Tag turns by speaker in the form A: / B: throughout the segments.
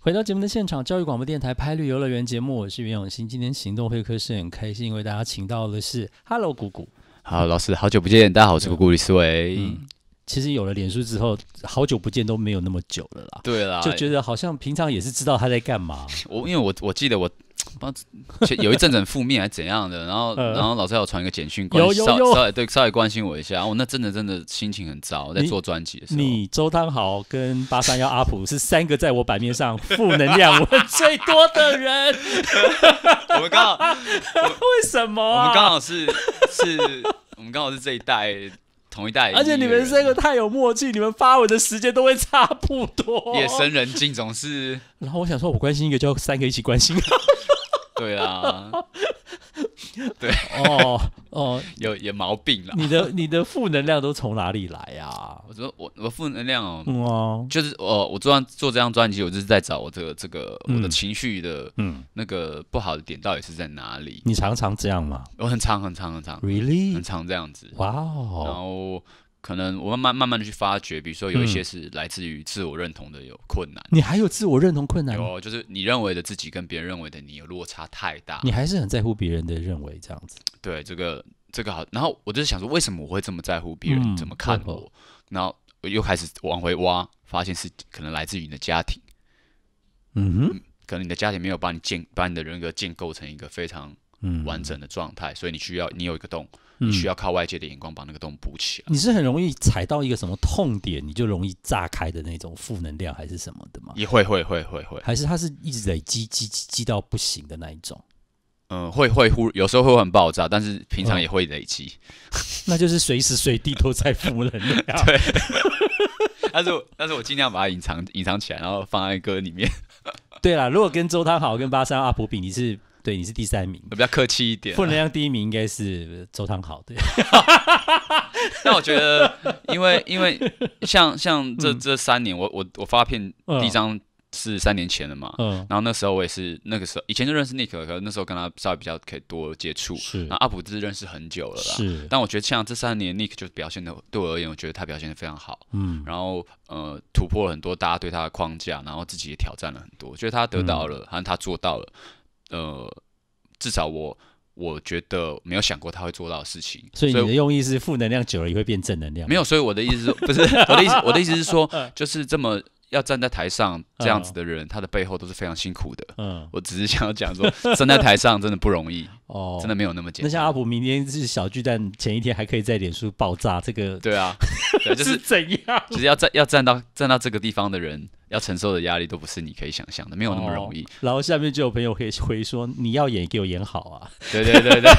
A: 回到节目的现场，教育广播电台“拍绿游乐园”节目，我是袁永新。今天行动会客室很开心，为大家请到的是 “Hello 姑姑”。
B: 好，老师，好久不见，大家好，我是姑姑李思维。
A: 其实有了脸书之后，好久不见都没有那么久了啦。对啦，就觉得好像平常也是知道他在干嘛。
B: 我因为我我记得我有一阵子负面还是怎样的，然后 然后老师要传一个简讯，关稍微对，稍微关心我一下。我那阵子真的心情很糟，
A: 在做专辑的时候。你周汤豪跟八三幺阿普是三个在我版面上负能量我最多的人。我们刚好为什
B: 么？我们刚好是是，我们刚好是这一代。同一代，而且你们三
A: 个太有默契，你们发文的时间都会差不多。夜深
B: 人静总是，
A: 然后我想说，我关心一个，就三个一起关心。
B: 对啊。
A: 对哦哦，有有毛病了！你的你的负能量都从哪里来呀？
B: 我说我我负能量哦，就是我我做做这张专辑，我就是在找我这个这个我的情绪的嗯那个不好的点到底是在哪里？
A: 你常常这样
B: 吗？我很常很常很常，really 很常这样子，哇！然后。可能我慢慢慢慢的去发掘，比如说有一些是来自于自我认同的有困难。
A: 你还有自我认同困难？有，
B: 就是你认为的自己跟别人认为的你有落差太大。你还是
A: 很在乎别人的认为这样子？
B: 对，这个这个好。然后我就是想说，为什么我会这么在乎别人怎么看我？然后我又开始往回挖，发现是可能来自于你的家庭。嗯哼，可能你的家庭没有把你建，把你的人格建构成一个非常。完整的状态，所以你需要，你有一个洞，你需要靠外界的眼光把那个洞补起
A: 来。你是很容易踩到一个什么痛点，你就容易炸开的那种负能量，还是什么的吗？也会，会，会，会，会，还是它是一直累积，积，积，积到不行的那一种。嗯，会，会忽，有时候会很
B: 爆炸，但是平常也会累积。
A: 那就是随时随地都在负能量。对。
B: 但是，但是我尽量把它隐藏，隐藏起来，然后放在歌里面。
A: 对啦，如果跟周汤豪、跟巴山阿婆比，你是？对，你是第三名，我比较客气一点。负能量第一名应该是周汤豪对。
B: 那我觉得，因为因为像像这这三年，我我我发片第一张是三年前了嘛。嗯。然后那时候我也是那个时候以前就认识 Nick，可那时候跟他稍微比较可以多接触。是。那阿普是认识很久了。啦，是。但我觉得像这三年，Nick 就表现的对我而言，我觉得他表现的非常好。嗯。然后呃，突破了很多大家对他的框架，然后自己也挑战了很多。我觉得他得到了，好像他做到了。呃，至少我我觉得没有想过他会做到的事情，所以你的
A: 用意是负能量久了也会变正能量？没有，所以我的意思是，不是我的意思，我的意思是说，
B: 就是这么要站在台上这样子的人，他的背后都是非常辛苦的。嗯，我只是想要讲说，站在台上真的不容易。哦，真的没有那么简单。那
A: 像阿普明天是小巨蛋前一天，还可以在脸书爆炸，这个对
B: 啊，就是
A: 怎样？
B: 其实要站要站到站到这个地方的人，要承受的压力都不是你可以想象的，没有那么容
A: 易。然后下面就有朋友可以回说：“你要演，给我演好啊！”对对对对，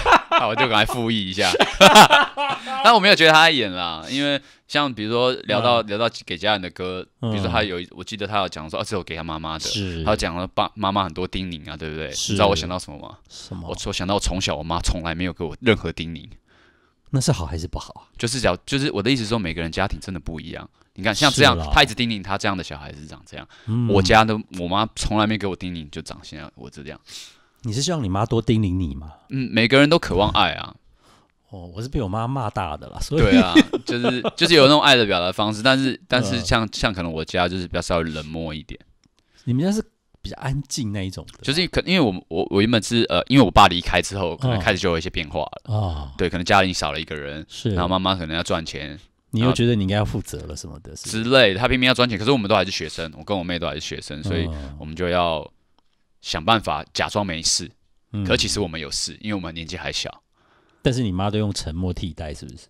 B: 我就来复议一下。但我没有觉得他在演啦，因为像比如说聊到聊到给家人的歌，比如说他有我记得他有讲说，哦，这首给他妈妈的，他讲了爸妈妈很多叮咛啊，对不对？知道我想到什么吗？什么？我我想到从小我妈从来没有给我任何叮咛，
A: 那是好还是不
B: 好啊？就是讲，就是我的意思说，每个人家庭真的不一样。你看，像这样他一直叮咛他这样的小孩子长这样，我家的我妈从来没给我叮咛，就长现在我这样。
A: 你是希望你妈多叮咛你吗？嗯，每个人都渴望爱啊。哦，我是被我妈骂大的啦，所以对啊，就是就是有那种爱
B: 的表达方式，但是 但是像像可能我家就是比较稍微冷漠一点。
A: 你们家是比较安静那一种，
B: 就是可因为我我我原本是呃，因为我爸离开之后，可能开始就有一些变化了啊。对，可能家里少了一个人，是然后妈妈可能要赚钱，
A: 你又觉得你应该要负责了什么的之类他
B: 偏偏要赚钱，可是我们都还是学生，我跟我妹都还是学生，所以我们就要想办法假装没事，可其实我们有事，因为我们年纪还小。
A: 但是你妈都用沉默替代，是不是？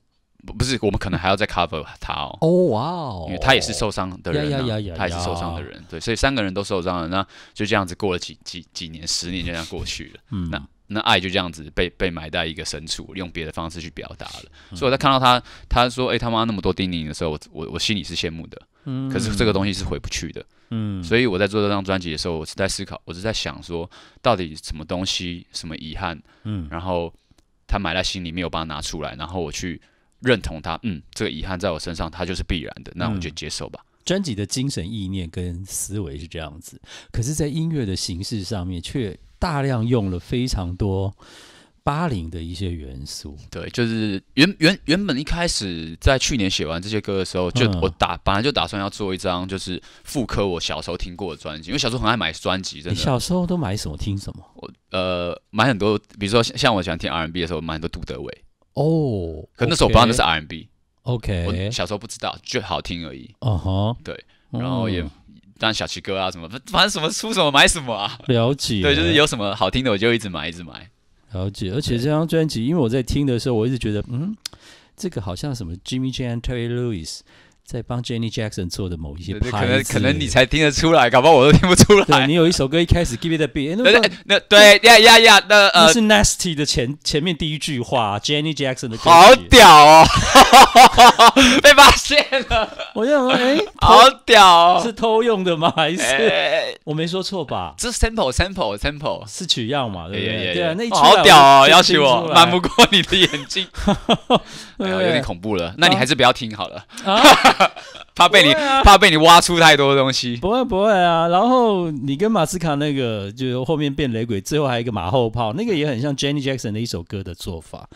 B: 不不是，我们可能还要再 cover 他哦。
A: 哦哇哦，因为他也是受伤的人，他也是受伤的
B: 人，对，所以三个人都受伤了。那就这样子过了几几几年，十年就这样过去了。嗯，那那爱就这样子被被埋在一个深处，用别的方式去表达了。所以我在看到他他说哎他妈那么多叮咛的时候，我我我心里是羡慕的。嗯，可是这个东西是回不去的。嗯，所以我在做这张专辑的时候，我是在思考，我是在想说，到底什么东西，什么遗憾？嗯，然后。他埋在心里没有把它拿出来，然后我去认同他。嗯，这个遗憾在我身上，它就是
A: 必然的，那我就接受吧。专辑的精神意念跟思维是这样子，可是，在音乐的形式上面，却大量用了非常多。八零的一些元素，
B: 对，就是原原原本一开始在去年写完这些歌的时候，就我打本来就打算要做一张，就是复刻我小时候听过的专辑，因为小时候很爱买专辑，真的。小
A: 时候都买什么听什么？我
B: 呃买很多，比如说像我喜欢听 R&B 的时候，买很多杜德伟哦，可那时候我不知道那是 R&B，OK。我小时候不知道，就好听而已。哦对。然后也当然小曲歌啊什么，反正什么出什么买什么啊。
A: 了解。对，就是有什
B: 么好听的我就一直买一直买。
A: 了解，而且这张专辑，因为我在听的时候，我一直觉得，嗯，这个好像什么 Jimmy j o a n Terry Lewis。在帮 Jenny Jackson 做的某一些拍，可能可能你才听得出来，搞不好我都听不出来。你有一首歌一开始 Give It b a c 那那对呀呀呀，那那是 Nasty 的前前面第一句话，Jenny Jackson 的。好屌哦！被发现了，我讲哎，好屌，是偷用的吗？还是我没说错吧？这是 sample sample sample，是取样嘛？对不对？对啊，那一好屌哦，邀请我，瞒不过你的眼睛，
B: 有点恐怖了。那你还是不要听好了。
A: 怕被你怕被你挖出太多东西，不会不会啊。然后你跟马斯卡那个，就是后面变雷鬼，最后还有一个马后炮，那个也很像 Jenny Jackson 的一首歌的做法。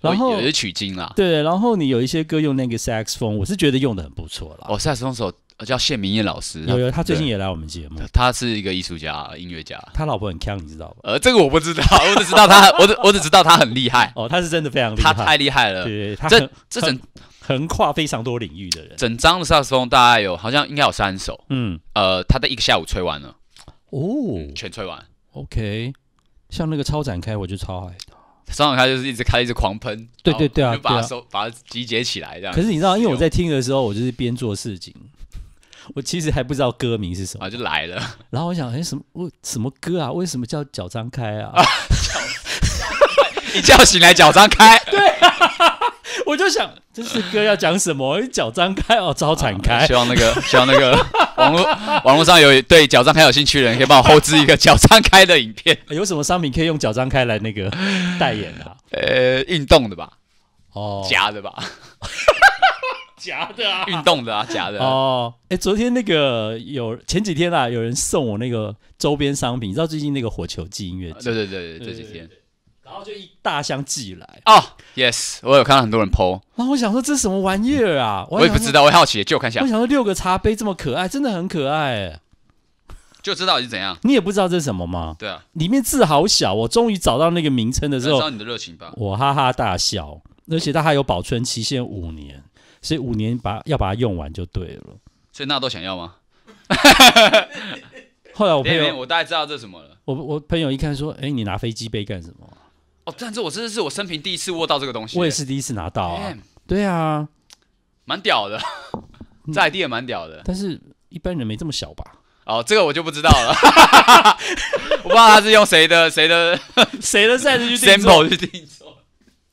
A: 然后也取经啦，对。然后你有一些歌用那个 h o n 风，我是觉得用的很不错了。
B: 哦，h o n 风手叫谢明燕老师，有，他最近也来我们节目。他是一个艺术家、音乐家，他老婆很强，你知道吗？呃，这个我不知道，我只知道他，我只我只知道他很厉害。哦，他是真的非常厉害，他太厉害了。对，这这人。
A: 横跨非常多领域的人，
B: 整张的萨克斯风大概有好像应该有三首，嗯，呃，他在一个下午吹完了，
A: 哦，全吹完，OK。像那个超展开，我就超爱。
B: 超展开就是一直开，一直狂喷。对对对啊，把收，把它集结起来这样。可是你知道，因为我
A: 在听的时候，我就是边做事情，我其实还不知道歌名是什么，就来了。然后我想，哎，什么？我什么歌啊？为什么叫脚张开啊？一 觉 醒来脚张开。对。我就想，这是歌要讲什么？脚张开哦，招展开。希望那个，希望那个网络网络上有对脚张开有兴趣的人，可以帮我后置一个脚张开的影片。有什么商品可以用脚张开来那个代言的？呃，运动的吧？哦，假 的吧？假的啊！运
B: 动的啊，假的。哦，
A: 哎，昨天那个有前几天啊，有人送我那个周边商品，你知道最近那个火球季音乐节？对对对对，这几天。然后就一大箱寄来啊，yes，我有看到很多人剖。然后我想说这是什么玩意儿啊？我也不知道，我好奇就看一下。我想说六个茶杯这么可爱，真的很可爱。
B: 就知道是怎样，
A: 你也不知道这是什么吗？对啊，里面字好小。我终于找到那个名称的时候，知道
B: 你的热情吧，
A: 我哈哈大笑。而且它还有保存期限五年，所以五年把要把它用完就对了。
B: 所以那都想要吗？
A: 后来我朋友，我大
B: 概知道这什么了。
A: 我我朋友一看说：“哎，你拿飞机杯干什么？”
B: 哦，但是我真的是我生平第一次握到这个东西。我也
A: 是第一次拿到，啊。对啊，
B: 蛮屌的，在地也蛮屌的。
A: 但是一般人没这么小吧？
B: 哦，这个我就不知道了，
A: 我不知道他是用谁的谁的
B: 谁的赛事去定
A: 做，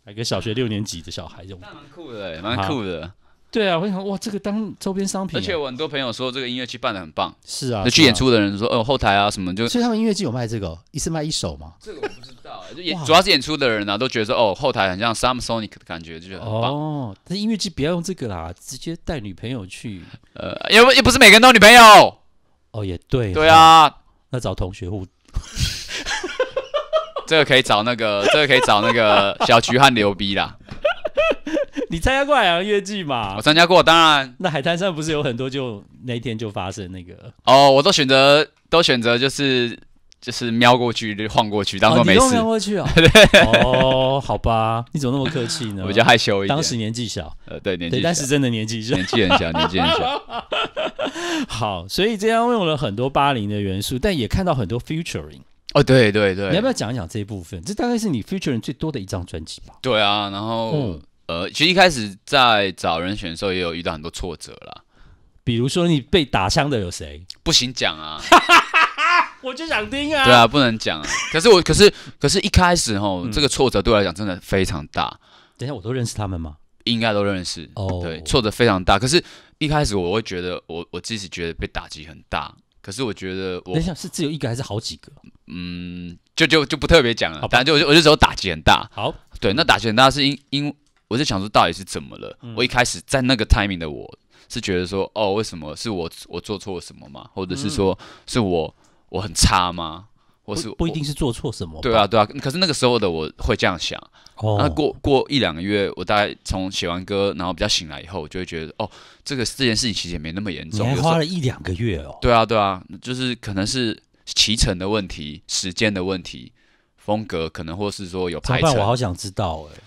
A: 还是小学六年级的小孩用？那蛮酷的，蛮酷的。对啊，我想哇，这个当周边商品，而且
B: 我很多朋友说这个音乐剧办的很棒。是啊，那去演出
A: 的人说哦，后台啊什么，就所以他们音乐剧有卖这个，一次卖一首吗？这个我
B: 不知道，就演主要是演出的人呢都觉得哦，后台很像 Samsonic 的感觉，就得
A: 哦，那音乐剧不要用这个啦，直接带女朋友去，呃，又又不是每个人都女朋友，哦，也对，对啊，那找同学互，
B: 这个可以找那个，这个可以找那个小菊和牛逼啦。
A: 你参加过海洋月季吗？我参加过，当然。那海滩上不是有很多？就那天就发生那个
B: 哦，我都选择都选择就是就是瞄过去就晃过去，当做没事。瞄过去啊，哦，
A: 好吧，你怎么那么客气呢？我比较害羞一点。当时年纪小，呃，对，年纪但是真的年纪小，年纪很小，年纪很小。好，所以这样用了很多八零的元素，但也看到很多 futuring。哦，对对对，你要不要讲一讲这一部分？这大概是你 futuring 最多的一张专辑吧？
B: 对啊，然后。呃，其实一开始在找人选的时候，也有遇到很多挫折啦。
A: 比如说你被打伤的有谁？不
B: 行讲啊！
A: 我就想听啊！对啊，不
B: 能讲啊。可是我，可是，可是一开始哦，这个挫折对我来讲真的非
A: 常大。等下我都认识他们吗？
B: 应该都认识。哦，对，挫折非常大。可是一开始我会觉得，我我自己觉得被打击很大。可是我觉得我
A: 等下是只有一个
B: 还是好几个？嗯，就就就不特别讲了。反正就我就只有打击很大。好，对，那打击很大是因因。我就想说，到底是怎么了？我一开始在那个 timing 的，我是觉得说，哦，为什么是我？我做错什么吗？或者是说，是我我很差吗？或是不一定是做错什么，对啊，对啊。可是那个时候的我会这样想。那过过一两个月，我大概从写完歌，然后比较醒来以后，我就会觉得，哦，这个这件事情其实也没那么严重。你花了一两个月哦？对啊，对啊，就是可能是骑乘的问题、时间的问题、风格可能，或是说有排。斥。我好
A: 想知道哎。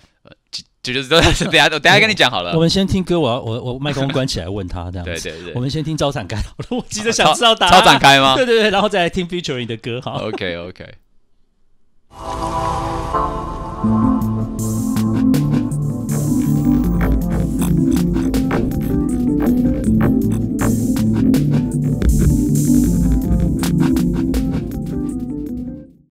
A: 就是 等下等下跟你讲好了，我们先听歌，我要我我麦克风关起来问他 这样子。对对对，我们先听《招展开》，我急着想知道答案。招展开吗？对对对，然后再来听《Feature》你的歌，好。OK OK。